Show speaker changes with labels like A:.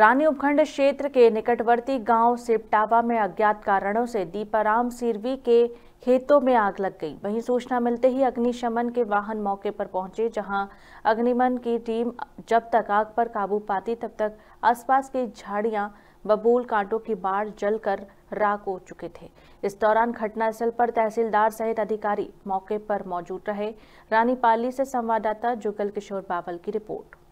A: रानी उपखंड क्षेत्र के निकटवर्ती गांव सिपटावा में अज्ञात कारणों से दीपाराम सिरवी के खेतों में आग लग गई वहीं सूचना मिलते ही अग्निशमन के वाहन मौके पर पहुंचे जहां अग्निमन की टीम जब तक आग पर काबू पाती तब तक आसपास की झाड़ियां बबूल कांटों की बाढ़ जलकर राख हो चुके थे इस दौरान घटनास्थल पर तहसीलदार सहित अधिकारी मौके पर मौजूद रहे रानीपाली से संवाददाता जुगल किशोर बावल की रिपोर्ट